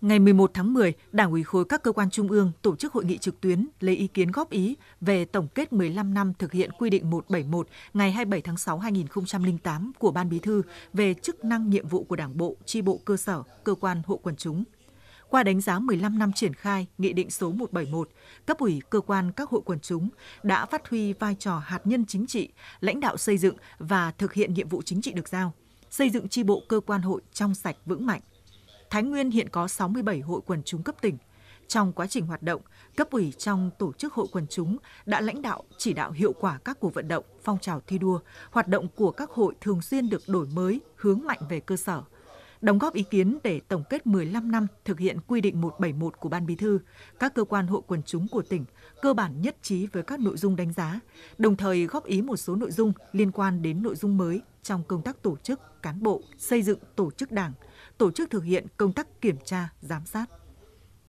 Ngày 11 tháng 10, Đảng ủy khối các cơ quan trung ương tổ chức hội nghị trực tuyến lấy ý kiến góp ý về tổng kết 15 năm thực hiện quy định 171 ngày 27 tháng 6 2008 của Ban Bí thư về chức năng nhiệm vụ của Đảng bộ, tri bộ cơ sở, cơ quan hộ quần chúng. Qua đánh giá 15 năm triển khai Nghị định số 171, cấp ủy cơ quan các hội quần chúng đã phát huy vai trò hạt nhân chính trị, lãnh đạo xây dựng và thực hiện nhiệm vụ chính trị được giao, xây dựng tri bộ cơ quan hội trong sạch vững mạnh – Thái Nguyên hiện có 67 hội quần chúng cấp tỉnh. Trong quá trình hoạt động, cấp ủy trong tổ chức hội quần chúng đã lãnh đạo chỉ đạo hiệu quả các cuộc vận động, phong trào thi đua, hoạt động của các hội thường xuyên được đổi mới, hướng mạnh về cơ sở, đóng góp ý kiến để tổng kết 15 năm thực hiện quy định 171 của Ban Bí thư, các cơ quan hội quần chúng của tỉnh cơ bản nhất trí với các nội dung đánh giá, đồng thời góp ý một số nội dung liên quan đến nội dung mới trong công tác tổ chức, cán bộ, xây dựng tổ chức đảng, tổ chức thực hiện công tác kiểm tra, giám sát.